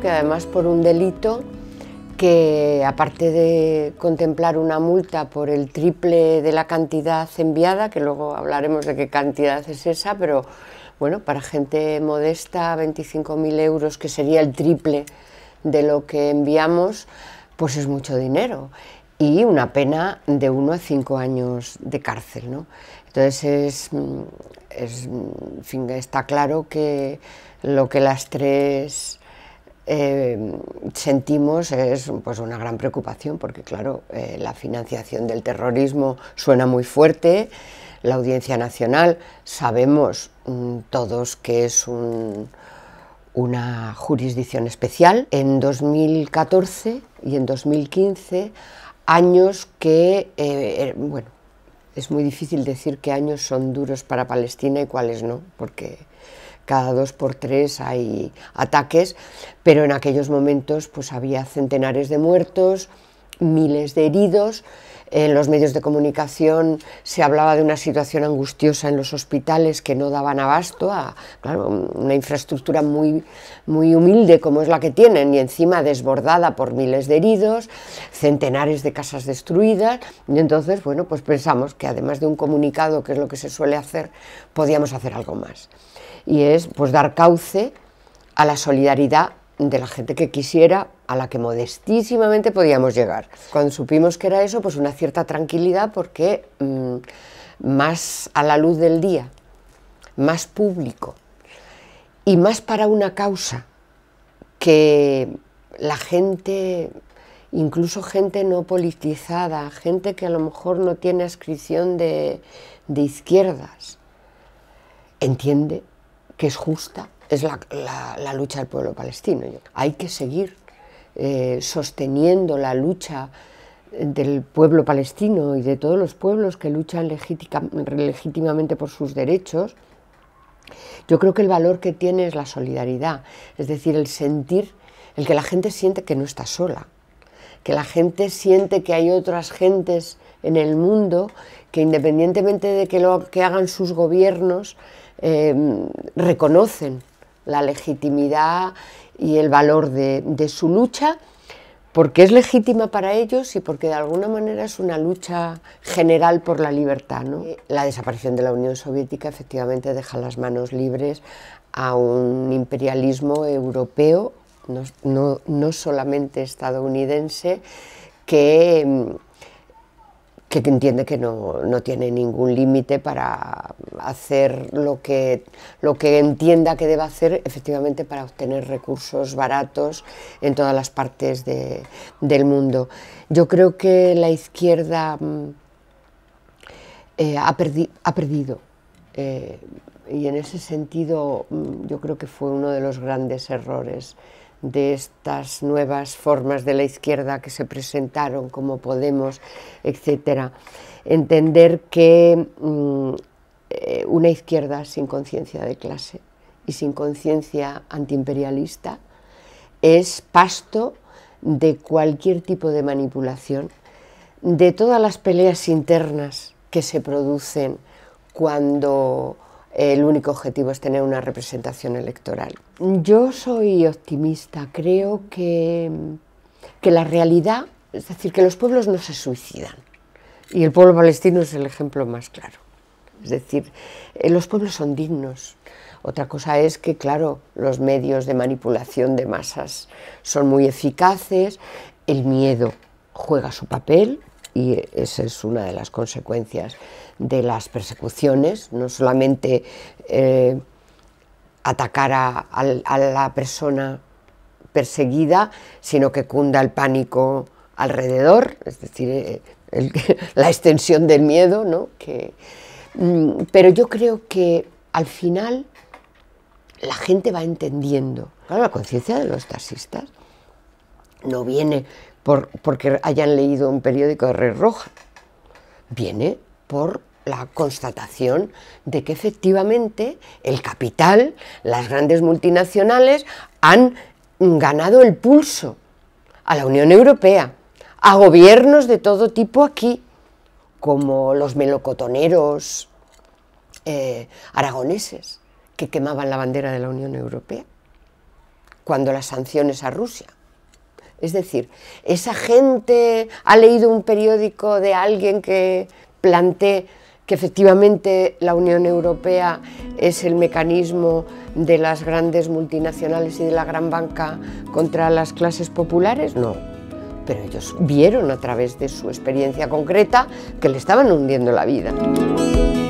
que además por un delito que aparte de contemplar una multa por el triple de la cantidad enviada, que luego hablaremos de qué cantidad es esa, pero bueno, para gente modesta 25.000 euros, que sería el triple de lo que enviamos, pues es mucho dinero y una pena de uno a cinco años de cárcel. ¿no? Entonces es, está claro que lo que las tres eh, sentimos es pues, una gran preocupación, porque claro, eh, la financiación del terrorismo suena muy fuerte, la Audiencia Nacional sabemos mm, todos que es un, una jurisdicción especial. En 2014 y en 2015, años que, eh, er, bueno, es muy difícil decir qué años son duros para Palestina y cuáles no, porque cada dos por tres hay ataques, pero en aquellos momentos pues había centenares de muertos, miles de heridos, en los medios de comunicación se hablaba de una situación angustiosa en los hospitales que no daban abasto a claro, una infraestructura muy, muy humilde como es la que tienen y encima desbordada por miles de heridos, centenares de casas destruidas. Y entonces, bueno, pues pensamos que además de un comunicado, que es lo que se suele hacer, podíamos hacer algo más y es pues dar cauce a la solidaridad de la gente que quisiera, a la que modestísimamente podíamos llegar. Cuando supimos que era eso, pues una cierta tranquilidad porque mm, más a la luz del día, más público y más para una causa que la gente, incluso gente no politizada, gente que a lo mejor no tiene ascripción de, de izquierdas, entiende que es justa, es la, lucha del pueblo palestino. Hay que seguir eh, sosteniendo la lucha del pueblo palestino y de todos los pueblos que luchan legítimamente por sus derechos, yo creo que el valor que tiene es la solidaridad, es decir, el sentir, el que la gente siente que no está sola, que la gente siente que hay otras gentes en el mundo que independientemente de que lo que hagan sus gobiernos, Em, reconocen la legitimidad y el valor de, su lucha, porque es legítima para ellos y porque de alguna manera es una lucha general por la libertad. Eh, la desaparición de la Unión Soviética efectivamente deja las manos libres a un imperialismo europeo, no, no solamente estadounidense, que em, que entiende que no, tiene ningún límite para hacer lo que, lo que entienda que deba hacer efectivamente para obtener recursos baratos en todas las partes del mundo. Yo creo que la izquierda mm, eh, ha, perdido. Eh, y en ese sentido mm, yo creo que fue uno de los grandes errores de estas nuevas formas de la izquierda que se presentaron como Podemos, etc. Entender que mm, eh, una izquierda sin conciencia de clase y sin conciencia antiimperialista es pasto de cualquier tipo de manipulación, de todas las peleas internas que se producen cuando el único objetivo es tener una representación electoral. Yo soy optimista, creo que, la realidad, es decir, que los pueblos no se suicidan. Y el pueblo palestino es el ejemplo más claro. Es decir, eh, los pueblos son dignos. Otra cosa es que, claro, los medios de manipulación de masas son muy eficaces, el miedo juega su papel, y esa es una de las consecuencias de las persecuciones, no solamente eh, atacar a, la persona perseguida, sino que cunda el pánico alrededor, es decir, eh, la extensión del miedo, ¿no? Que, mm, pero yo creo que al final la gente va entendiendo. la conciencia de los taxistas no viene porque hayan leído un periódico de Red Roja. Viene por la constatación de que efectivamente el capital, las grandes multinacionales, han ganado el pulso a la Unión Europea, a gobiernos de todo tipo aquí, como los melocotoneros eh, aragoneses que quemaban la bandera de la Unión Europea, cuando las sanciones a Rusia. Es decir, esa gente ha leído un periódico de alguien que plantee que efectivamente la Unión Europea es el mecanismo de las grandes multinacionales y de la gran banca contra las clases populares? No. Pero ellos vieron a través de su experiencia concreta que le estaban hundiendo la vida.